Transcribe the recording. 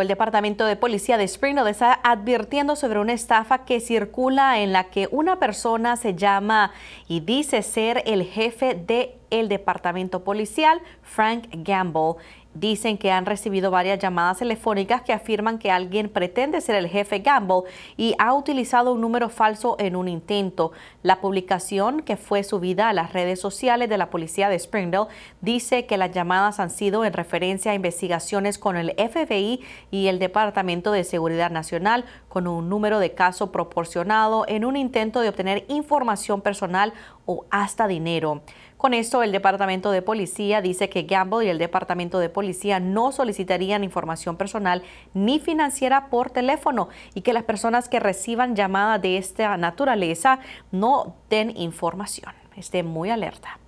El Departamento de Policía de Springfield está advirtiendo sobre una estafa que circula en la que una persona se llama y dice ser el jefe de el departamento policial, Frank Gamble. Dicen que han recibido varias llamadas telefónicas que afirman que alguien pretende ser el jefe Gamble y ha utilizado un número falso en un intento. La publicación que fue subida a las redes sociales de la policía de Springdale dice que las llamadas han sido en referencia a investigaciones con el FBI y el Departamento de Seguridad Nacional con un número de caso proporcionado en un intento de obtener información personal o hasta dinero. Con esto, el Departamento de Policía dice que Gamble y el Departamento de Policía no solicitarían información personal ni financiera por teléfono y que las personas que reciban llamadas de esta naturaleza no den información. Estén muy alerta.